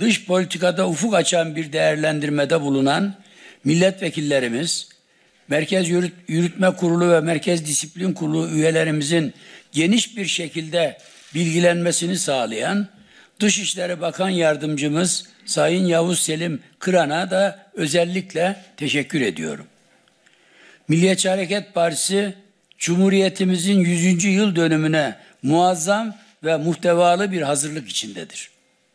dış politikada ufuk açan bir değerlendirmede bulunan milletvekillerimiz, Merkez Yürütme Kurulu ve Merkez Disiplin Kurulu üyelerimizin geniş bir şekilde bilgilenmesini sağlayan Dışişleri Bakan Yardımcımız Sayın Yavuz Selim Kıran'a da özellikle teşekkür ediyorum. Milliyetçi Hareket Partisi Cumhuriyetimizin 100. yıl dönümüne muazzam ve muhtevalı bir hazırlık içindedir.